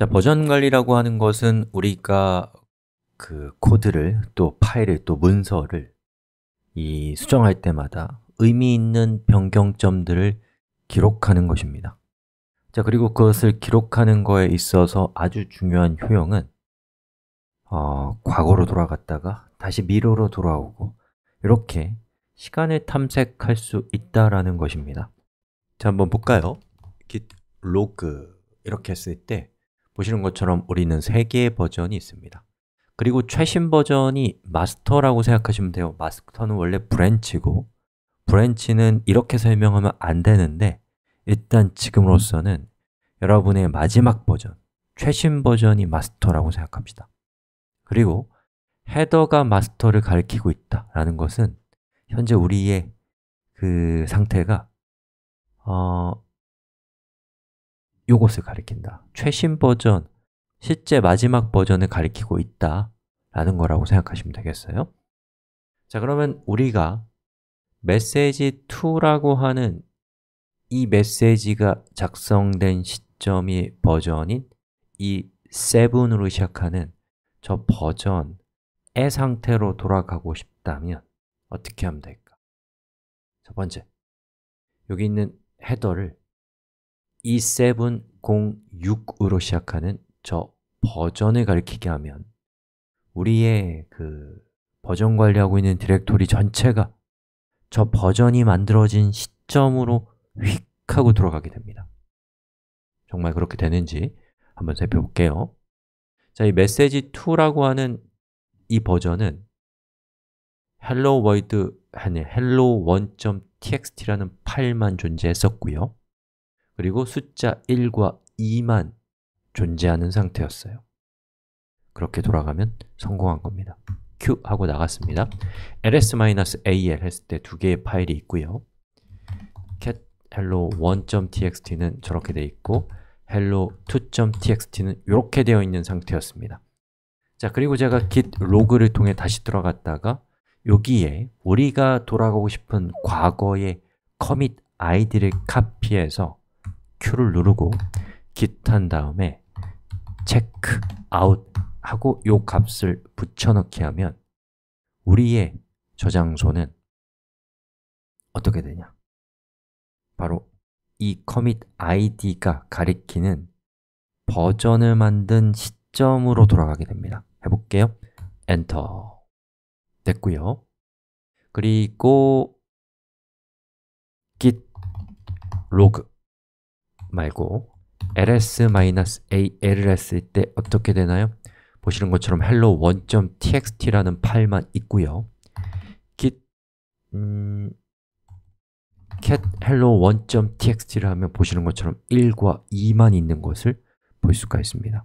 자, 버전 관리라고 하는 것은 우리가 그 코드를 또 파일을 또 문서를 이 수정할 때마다 의미 있는 변경점들을 기록하는 것입니다. 자, 그리고 그것을 기록하는 거에 있어서 아주 중요한 효용은 어, 과거로 돌아갔다가 다시 미래로 돌아오고 이렇게 시간을 탐색할 수 있다라는 것입니다. 자, 한번 볼까요? git log 그, 이렇게 했을 때 보시는 것처럼 우리는 3개의 버전이 있습니다 그리고 최신 버전이 마스터라고 생각하시면 돼요 마스터는 원래 브랜치고 브랜치는 이렇게 설명하면 안 되는데 일단 지금으로서는 여러분의 마지막 버전, 최신 버전이 마스터라고 생각합시다 그리고 헤더가 마스터를 가리키고 있다라는 것은 현재 우리의 그 상태가 어, 요것을 가리킨다 최신 버전, 실제 마지막 버전을 가리키고 있다 라는 거라고 생각하시면 되겠어요 자 그러면 우리가 메시지2라고 하는 이 메시지가 작성된 시점이 버전인 이 7으로 시작하는 저 버전의 상태로 돌아가고 싶다면 어떻게 하면 될까? 첫 번째, 여기 있는 헤더를 E706으로 시작하는 저 버전을 가리키게 하면 우리의 그 버전 관리하고 있는 디렉토리 전체가 저 버전이 만들어진 시점으로 휙 하고 들어가게 됩니다 정말 그렇게 되는지 한번 살펴볼게요 자, 이 메시지2라고 하는 이 버전은 hello world, 아니 hello1.txt라는 파일만 존재했었고요 그리고 숫자 1과 2만 존재하는 상태였어요 그렇게 돌아가면 성공한 겁니다 q 하고 나갔습니다 ls-al 했을 때 두 개의 파일이 있고요 cat hello1.txt는 저렇게 돼 있고 hello2.txt는 이렇게 되어 있는 상태였습니다 자, 그리고 제가 git 로그를 통해 다시 들어갔다가 여기에 우리가 돌아가고 싶은 과거의 commit i d 를 카피해서 Q를 누르고 git 한 다음에 체크 아웃 하고 요 값을 붙여넣기 하면 우리의 저장소는 어떻게 되냐? 바로 이 commit id가 가리키는 버전을 만든 시점으로 돌아가게 됩니다 해볼게요 엔터 됐고요 그리고 git log 말고 l s a l s 때 어떻게 되나요? 보시는 것처럼 hello1.txt라는 파일만 있고요 git 음, cat hello1.txt를 하면 보시는 것처럼 1과 2만 있는 것을 볼 수가 있습니다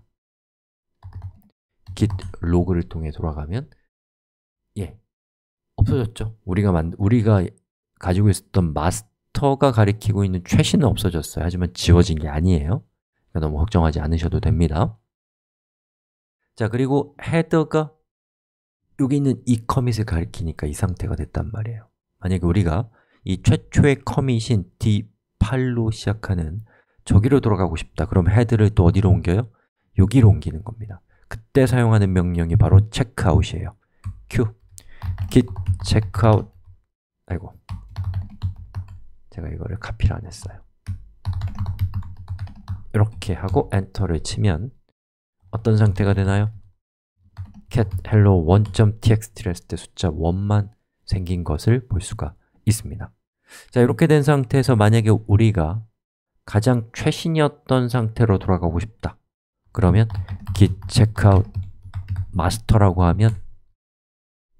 git 로그를 통해 돌아가면 예, 없어졌죠? 우리가 만 우리가 가지고 있었던 마스터 컴퓨터가 가리키고 있는 최신은 없어졌어요 하지만 지워진 게 아니에요 그러니까 너무 걱정하지 않으셔도 됩니다 자 그리고 헤더가 여기 있는 이 커밋을 가리키니까 이 상태가 됐단 말이에요 만약에 우리가 이 최초의 커밋인 D8로 시작하는 저기로 돌아가고 싶다 그럼 헤드를 또 어디로 옮겨요? 여기로 옮기는 겁니다 그때 사용하는 명령이 바로 체크아웃이에요 q git checkout 아이고 제가 이거를 카피를 안 했어요. 이렇게 하고 엔터를 치면 어떤 상태가 되나요? cat hello 1.txt를 했을 때 숫자 1만 생긴 것을 볼 수가 있습니다. 자, 이렇게 된 상태에서 만약에 우리가 가장 최신이었던 상태로 돌아가고 싶다. 그러면 git checkout master라고 하면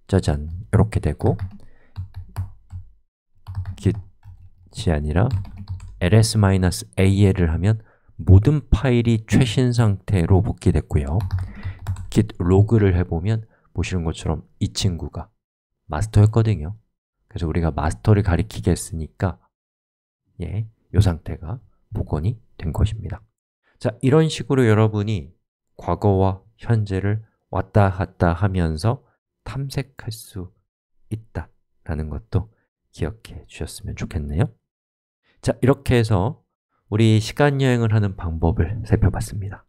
짜잔, 이렇게 되고 지 아니라 ls-al을 하면 모든 파일이 최신 상태로 복귀됐고요 git 로그를 해보면 보시는 것처럼 이 친구가 마스터였거든요 그래서 우리가 마스터를 가리키게 했으니까 예, 이 상태가 복원이 된 것입니다 자, 이런 식으로 여러분이 과거와 현재를 왔다 갔다 하면서 탐색할 수 있다라는 것도 기억해 주셨으면 좋겠네요 자, 이렇게 해서 우리 시간 여행을 하는 방법을 살펴봤습니다.